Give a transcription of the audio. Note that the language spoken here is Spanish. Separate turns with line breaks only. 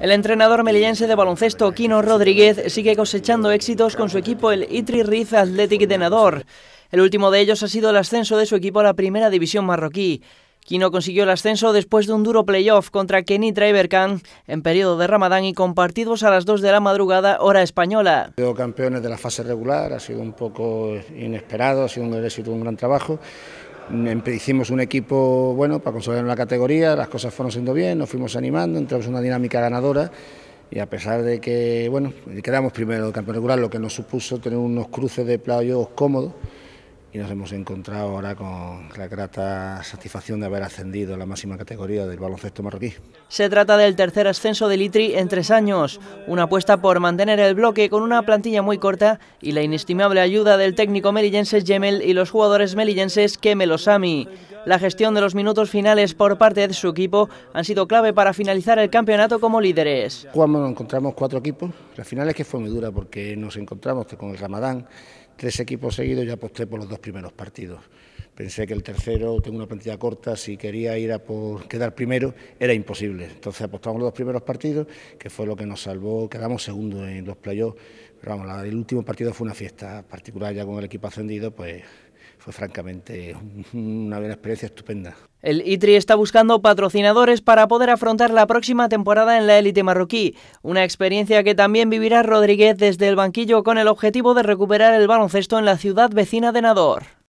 El entrenador melillense de baloncesto Quino Rodríguez sigue cosechando éxitos con su equipo el Itri Riz Athletic de El último de ellos ha sido el ascenso de su equipo a la primera división marroquí. Quino consiguió el ascenso después de un duro playoff contra Kenny Khan en periodo de Ramadán y con partidos a las 2 de la madrugada, hora española.
Sido campeones de la fase regular, ha sido un poco inesperado, ha sido un éxito, un gran trabajo Em, hicimos un equipo bueno para consolidar la categoría, las cosas fueron siendo bien, nos fuimos animando, entramos en una dinámica ganadora y a pesar de que bueno, quedamos primero ...el campeonato regular, lo que nos supuso tener unos cruces de playos cómodos, y nos hemos encontrado ahora con la grata satisfacción de haber ascendido a la máxima categoría del baloncesto marroquí.
Se trata del tercer ascenso del ITRI en tres años, una apuesta por mantener el bloque con una plantilla muy corta y la inestimable ayuda del técnico melillense Gemel y los jugadores melillenses Kemelosami. La gestión de los minutos finales por parte de su equipo han sido clave para finalizar el campeonato como líderes.
Jugamos, nos encontramos cuatro equipos. La final es que fue muy dura porque nos encontramos con el Ramadán, tres equipos seguidos, y aposté por los dos primeros partidos. Pensé que el tercero, tengo una plantilla corta, si quería ir a por quedar primero, era imposible. Entonces apostamos los dos primeros partidos, que fue lo que nos salvó, quedamos segundo en los playoffs. Pero vamos, el último partido fue una fiesta particular ya con el equipo ascendido, pues fue francamente una buena experiencia estupenda.
El ITRI está buscando patrocinadores para poder afrontar la próxima temporada en la élite marroquí, una experiencia que también vivirá Rodríguez desde el banquillo con el objetivo de recuperar el baloncesto en la ciudad vecina de Nador.